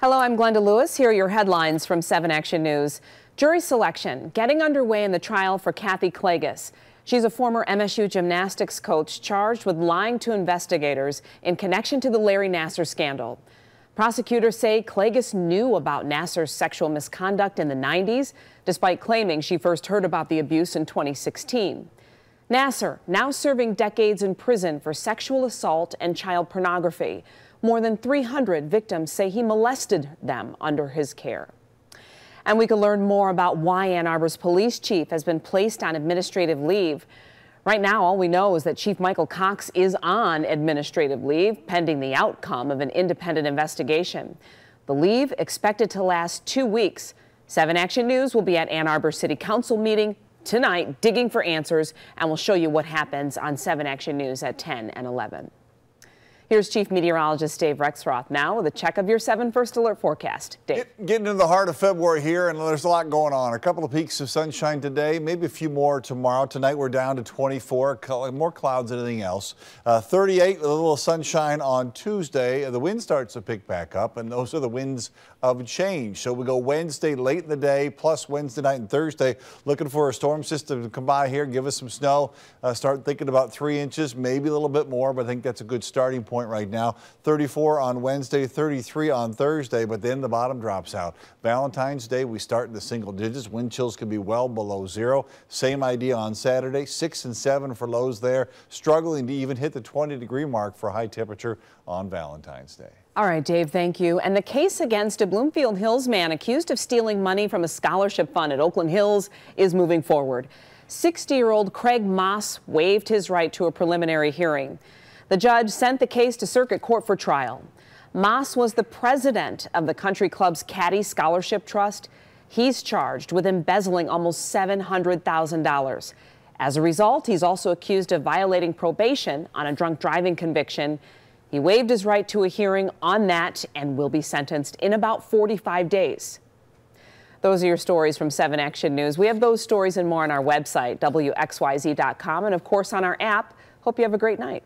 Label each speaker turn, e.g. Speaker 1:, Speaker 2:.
Speaker 1: Hello, I'm Glenda Lewis. Here are your headlines from 7 Action News. Jury selection getting underway in the trial for Kathy Klagas. She's a former MSU gymnastics coach charged with lying to investigators in connection to the Larry Nasser scandal. Prosecutors say Klagas knew about Nasser's sexual misconduct in the 90s, despite claiming she first heard about the abuse in 2016. Nasser now serving decades in prison for sexual assault and child pornography. More than 300 victims say he molested them under his care. And we can learn more about why Ann Arbor's police chief has been placed on administrative leave. Right now, all we know is that Chief Michael Cox is on administrative leave pending the outcome of an independent investigation. The leave expected to last two weeks. 7 Action News will be at Ann Arbor City Council meeting tonight digging for answers and we'll show you what happens on 7 Action News at 10 and 11. Here's Chief Meteorologist Dave Rexroth now with a check of your 7 First Alert forecast. Dave. Get,
Speaker 2: getting into the heart of February here, and there's a lot going on. A couple of peaks of sunshine today, maybe a few more tomorrow. Tonight we're down to 24, more clouds than anything else. Uh, 38 with a little sunshine on Tuesday. The wind starts to pick back up, and those are the winds of change. So we go Wednesday late in the day, plus Wednesday night and Thursday. Looking for a storm system to come by here, give us some snow. Uh, start thinking about three inches, maybe a little bit more, but I think that's a good starting point point right now. 34 on Wednesday, 33 on Thursday, but then the bottom drops out. Valentine's Day, we start in the single digits. Wind chills can be well below zero. Same idea on Saturday, six and seven for lows there, struggling to even hit the 20 degree mark for high temperature on Valentine's Day.
Speaker 1: All right, Dave, thank you. And the case against a Bloomfield Hills man accused of stealing money from a scholarship fund at Oakland Hills is moving forward. 60 year old Craig Moss waived his right to a preliminary hearing. The judge sent the case to circuit court for trial. Moss was the president of the country club's Caddy Scholarship Trust. He's charged with embezzling almost $700,000. As a result, he's also accused of violating probation on a drunk driving conviction. He waived his right to a hearing on that and will be sentenced in about 45 days. Those are your stories from 7 Action News. We have those stories and more on our website, WXYZ.com, and of course on our app. Hope you have a great night.